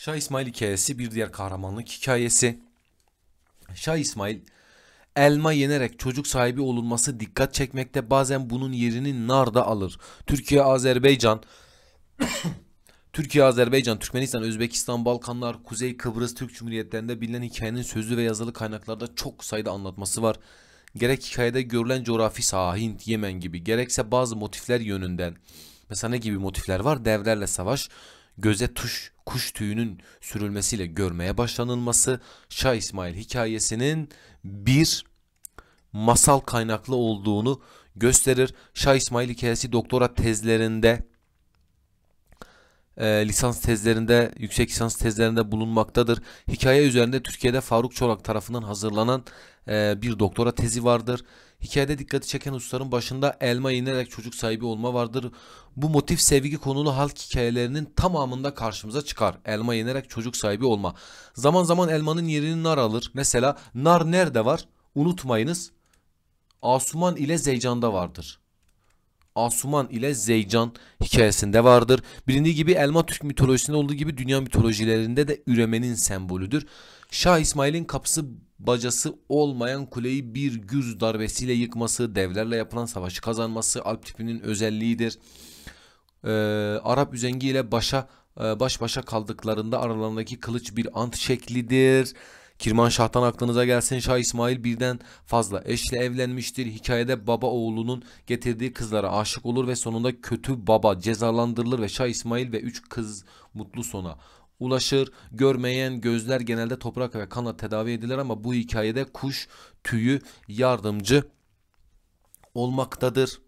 Şah İsmail hikayesi bir diğer kahramanlık hikayesi. Şah İsmail elma yenerek çocuk sahibi olunması dikkat çekmekte bazen bunun yerini nar da alır. Türkiye, Azerbaycan, Türkiye, Azerbaycan, Türkmenistan, Özbekistan, Balkanlar, Kuzey Kıbrıs Türk Cumhuriyetlerinde bilinen hikayenin sözlü ve yazılı kaynaklarda çok sayıda anlatması var. Gerek hikayede görülen coğrafi saha Hint, Yemen gibi gerekse bazı motifler yönünden. Mesela ne gibi motifler var? Devlerle savaş, göze tuş kuş tüyünün sürülmesiyle görmeye başlanılması Şah İsmail hikayesinin bir masal kaynaklı olduğunu gösterir. Şah İsmail hikayesi doktora tezlerinde e, lisans tezlerinde, yüksek lisans tezlerinde bulunmaktadır. Hikaye üzerinde Türkiye'de Faruk Çolak tarafından hazırlanan e, bir doktora tezi vardır. Hikayede dikkati çeken hususların başında elma inerek çocuk sahibi olma vardır. Bu motif sevgi konulu halk hikayelerinin tamamında karşımıza çıkar. Elma yenerek çocuk sahibi olma. Zaman zaman elmanın yerini nar alır. Mesela nar nerede var? Unutmayınız. Asuman ile Zeycan'da vardır. Asuman ile Zeycan hikayesinde vardır. Bilindiği gibi elma Türk mitolojisinde olduğu gibi dünya mitolojilerinde de üremenin sembolüdür. Şah İsmail'in kapısı bacası olmayan kuleyi bir güz darbesiyle yıkması, devlerle yapılan savaşı kazanması Alp tipinin özelliğidir. Ee, Arap üzengi ile başa e, baş başa kaldıklarında aralarındaki kılıç bir ant şeklidir. Kirmanşah'tan aklınıza gelsin Şah İsmail birden fazla eşle evlenmiştir. Hikayede baba oğlunun getirdiği kızlara aşık olur ve sonunda kötü baba cezalandırılır ve Şah İsmail ve üç kız mutlu sona ulaşır. Görmeyen gözler genelde toprak ve kanla tedavi edilir ama bu hikayede kuş tüyü yardımcı olmaktadır.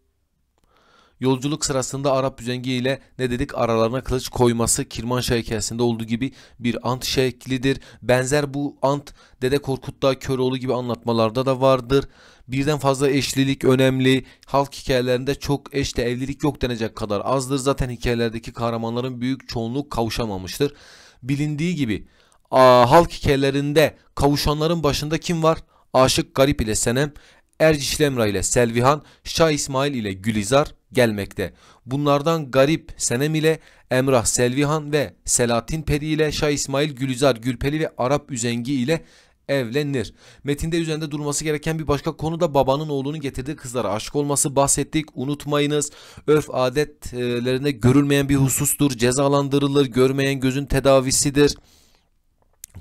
Yolculuk sırasında Arap üzengi ile ne dedik aralarına kılıç koyması Kirmanşah hikayesinde olduğu gibi bir ant şeklidir. Benzer bu ant Dede Korkut'ta Köroğlu gibi anlatmalarda da vardır. Birden fazla eşlilik önemli. Halk hikayelerinde çok eşle evlilik yok denecek kadar azdır. Zaten hikayelerdeki kahramanların büyük çoğunluğu kavuşamamıştır. Bilindiği gibi halk hikayelerinde kavuşanların başında kim var? Aşık Garip ile Senem, Erciş Demra ile Selvihan, Şah İsmail ile Gülizar gelmekte. Bunlardan Garip Senem ile Emrah Selvihan ve Selatin Peri ile Şah İsmail Gülizar Gülpeli ve Arap Üzengi ile evlenir. Metinde üzerinde durması gereken bir başka konu da babanın oğlunun getirdiği kızlara aşık olması bahsettik. Unutmayınız örf adetlerinde görülmeyen bir husustur. Cezalandırılır. Görmeyen gözün tedavisidir.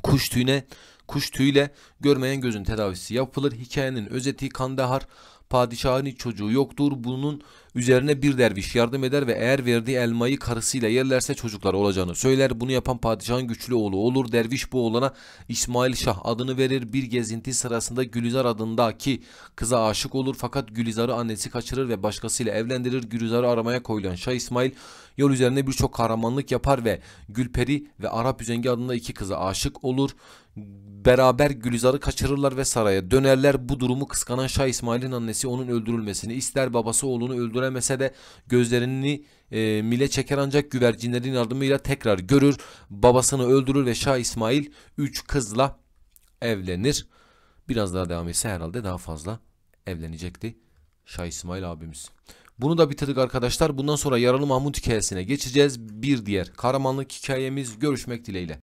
Kuş tüyüne kuş tüyüyle görmeyen gözün tedavisi yapılır. Hikayenin özeti Kandahar padişahın çocuğu yoktur. Bunun üzerine bir derviş yardım eder ve eğer verdiği elmayı karısıyla yerlerse çocuklar olacağını söyler. Bunu yapan padişahın güçlü oğlu olur. Derviş bu oğlana İsmail Şah adını verir. Bir gezinti sırasında Gülizar adındaki kıza aşık olur. Fakat Gülizar'ı annesi kaçırır ve başkasıyla evlendirir. Gülizar'ı aramaya koyulan Şah İsmail yol üzerine birçok kahramanlık yapar ve Gülperi ve Arap Üzengi adında iki kıza aşık olur beraber Gülizar'ı kaçırırlar ve saraya dönerler. Bu durumu kıskanan Şah İsmail'in annesi annesi onun öldürülmesini ister babası oğlunu öldüremese de gözlerini e, mile çeker ancak güvercinlerin yardımıyla tekrar görür. Babasını öldürür ve Şah İsmail 3 kızla evlenir. Biraz daha devam etse herhalde daha fazla evlenecekti Şah İsmail abimiz. Bunu da bitirdik arkadaşlar. Bundan sonra Yaralı Mahmut hikayesine geçeceğiz. Bir diğer kahramanlık hikayemiz görüşmek dileğiyle.